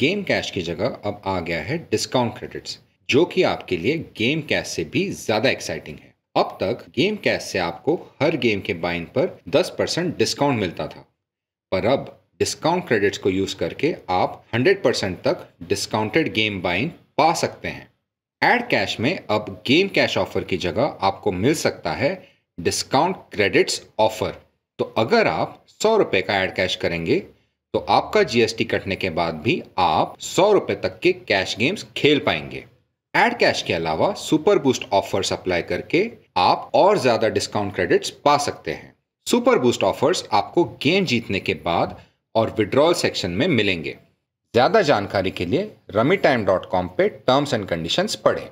game cash की जगह अब आ गया है डिस्काउंट क्रेडिट्स जो कि आपके लिए गेम कैश से भी ज़्यादा एक्साइटिंग है अब तक गेम कैश से आपको हर गेम के बाइन पर 10 परसेंट डिस्काउंट मिलता था पर अब डिस्काउंट क्रेडिट्स को यूज़ करके आप 100 परसेंट तक डिस्काउंटेड गेम बाइन पा सकते हैं एड कैश में अब गेम कैश ऑफर की जगह आपको मिल सकता है डिस्काउंट क्रेडिट्स ऑफर तो अगर आप सौ रुपये का एड कैश करेंगे तो आपका जीएसटी कटने के बाद भी आप सौ रुपए तक के कैश गेम्स खेल पाएंगे एड कैश के अलावा सुपर बूस्ट ऑफर्स अप्लाई करके आप और ज्यादा डिस्काउंट क्रेडिट्स पा सकते हैं सुपर बूस्ट ऑफर्स आपको गेम जीतने के बाद और विड्रॉल सेक्शन में मिलेंगे ज्यादा जानकारी के लिए रमी टाइम डॉट कॉम पर टर्म्स एंड कंडीशंस पढ़ें